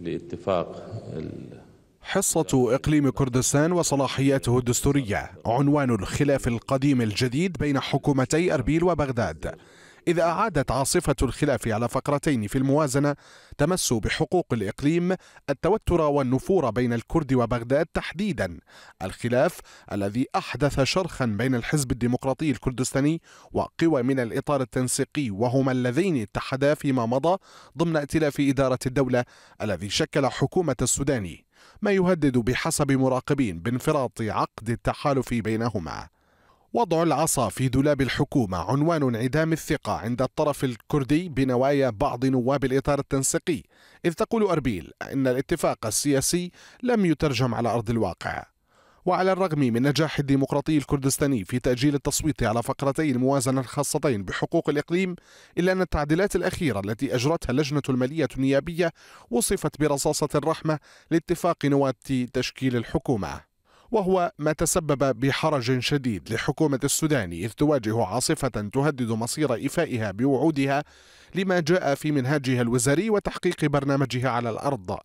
لاتفاق حصة إقليم كردستان وصلاحياته الدستورية عنوان الخلاف القديم الجديد بين حكومتي أربيل وبغداد إذا أعادت عاصفة الخلاف على فقرتين في الموازنة تمس بحقوق الإقليم التوتر والنفور بين الكرد وبغداد تحديدا الخلاف الذي أحدث شرخا بين الحزب الديمقراطي الكردستاني وقوى من الإطار التنسيقي وهما اللذين اتحدا فيما مضى ضمن ائتلاف إدارة الدولة الذي شكل حكومة السوداني ما يهدد بحسب مراقبين بانفراط عقد التحالف بينهما وضع العصا في دولاب الحكومة عنوان انعدام الثقة عند الطرف الكردي بنوايا بعض نواب الإطار التنسيقي إذ تقول أربيل أن الاتفاق السياسي لم يترجم على أرض الواقع وعلى الرغم من نجاح الديمقراطي الكردستاني في تأجيل التصويت على فقرتي الموازنة الخاصتين بحقوق الإقليم إلا أن التعديلات الأخيرة التي أجرتها اللجنة المالية النيابية وصفت برصاصة الرحمة لاتفاق نواة تشكيل الحكومة وهو ما تسبب بحرج شديد لحكومة السودان إذ تواجه عاصفة تهدد مصير إيفائها بوعودها لما جاء في منهاجها الوزاري وتحقيق برنامجها على الأرض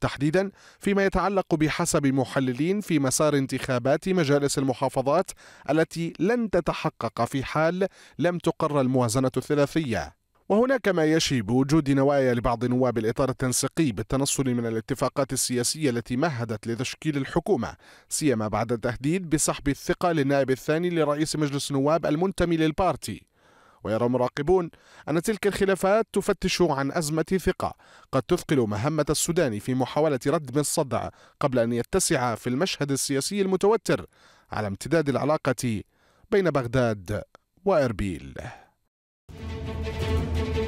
تحديدا فيما يتعلق بحسب محللين في مسار انتخابات مجالس المحافظات التي لن تتحقق في حال لم تقر الموازنة الثلاثية وهناك ما يشي بوجود نوايا لبعض نواب الإطار التنسيقي بالتنصل من الاتفاقات السياسية التي مهدت لتشكيل الحكومة سيما بعد التهديد بسحب الثقة للنائب الثاني لرئيس مجلس النواب المنتمي للبارتي ويرى مراقبون أن تلك الخلافات تفتش عن أزمة ثقة قد تثقل مهمة السودان في محاولة ردم الصدع قبل أن يتسع في المشهد السياسي المتوتر على امتداد العلاقة بين بغداد وإربيل Thank you.